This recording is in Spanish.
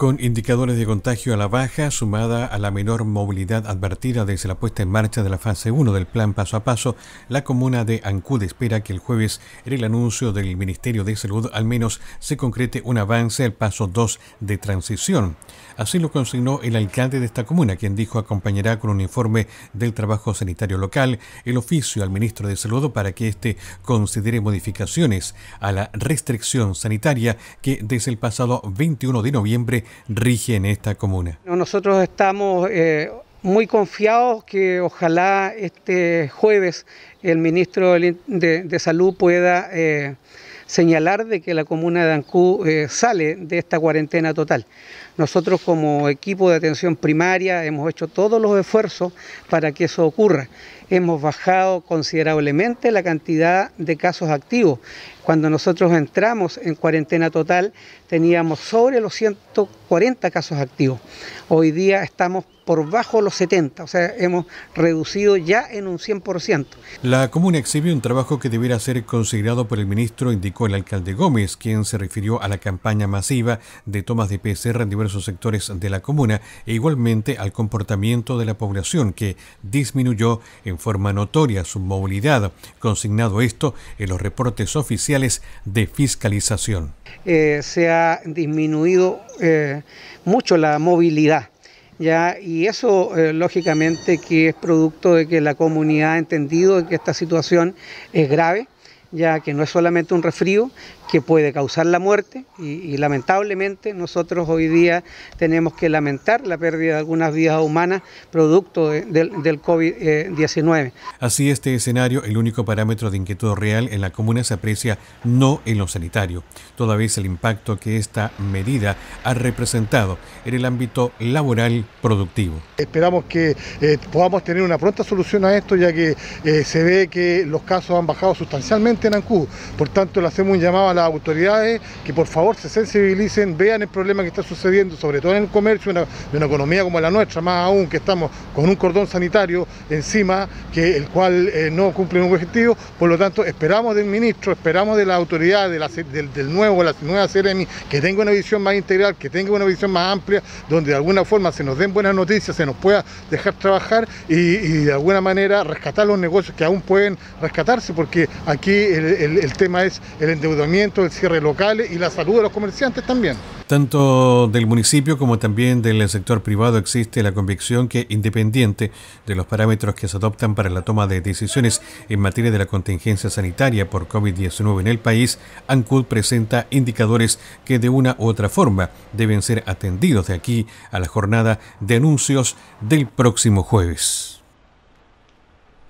Con indicadores de contagio a la baja, sumada a la menor movilidad advertida desde la puesta en marcha de la fase 1 del plan paso a paso, la comuna de Ancud espera que el jueves, en el anuncio del Ministerio de Salud, al menos se concrete un avance al paso 2 de transición. Así lo consignó el alcalde de esta comuna, quien dijo acompañará con un informe del trabajo sanitario local el oficio al ministro de Salud para que éste considere modificaciones a la restricción sanitaria que desde el pasado 21 de noviembre rige en esta comuna. Nosotros estamos eh, muy confiados que ojalá este jueves el ministro de, Salud pueda eh, señalar de que la comuna de Ancú eh, sale de esta cuarentena total. Nosotros como equipo de atención primaria hemos hecho todos los esfuerzos para que eso ocurra. Hemos bajado considerablemente la cantidad de casos activos. Cuando nosotros entramos en cuarentena total teníamos sobre los 140 casos activos. Hoy día estamos por bajo los 70, o sea, hemos reducido ya en un 100%. La comuna exhibió un trabajo que debiera ser considerado por el ministro, indicó el alcalde Gómez, quien se refirió a la campaña masiva de tomas de PCR en diversos sectores de la comuna e igualmente al comportamiento de la población que disminuyó en forma notoria su movilidad, consignado esto en los reportes oficiales de fiscalización. Eh, se ha disminuido eh, mucho la movilidad. Ya, y eso eh, lógicamente que es producto de que la comunidad ha entendido que esta situación es grave, ya que no es solamente un resfrío que puede causar la muerte y, lamentablemente nosotros hoy día tenemos que lamentar la pérdida de algunas vidas humanas producto del COVID-19. Así este escenario, el único parámetro de inquietud real en la comuna se aprecia no en lo sanitario, toda vez el impacto que esta medida ha representado en el ámbito laboral productivo. Esperamos que eh, podamos tener una pronta solución a esto ya que eh, se ve que los casos han bajado sustancialmente en Ancú. Por tanto, le hacemos un llamado a las autoridades que por favor se sensibilicen, vean el problema que está sucediendo, sobre todo en el comercio, de una, economía como la nuestra, más aún que estamos con un cordón sanitario encima, que el cual eh, no cumple ningún objetivo. Por lo tanto, esperamos del ministro, esperamos de las autoridades, del, nuevo, la nueva CRMI, que tenga una visión más integral, que tenga una visión más amplia, donde de alguna forma se nos den buenas noticias, se nos pueda dejar trabajar y de alguna manera rescatar los negocios que aún pueden rescatarse, porque aquí el, tema es el endeudamiento, el cierre local y la salud de los comerciantes también. Tanto del municipio como también del sector privado existe la convicción que, independiente de los parámetros que se adoptan para la toma de decisiones en materia de la contingencia sanitaria por COVID-19 en el país, ANCUD presenta indicadores que de una u otra forma deben ser atendidos de aquí a la jornada de anuncios del próximo jueves.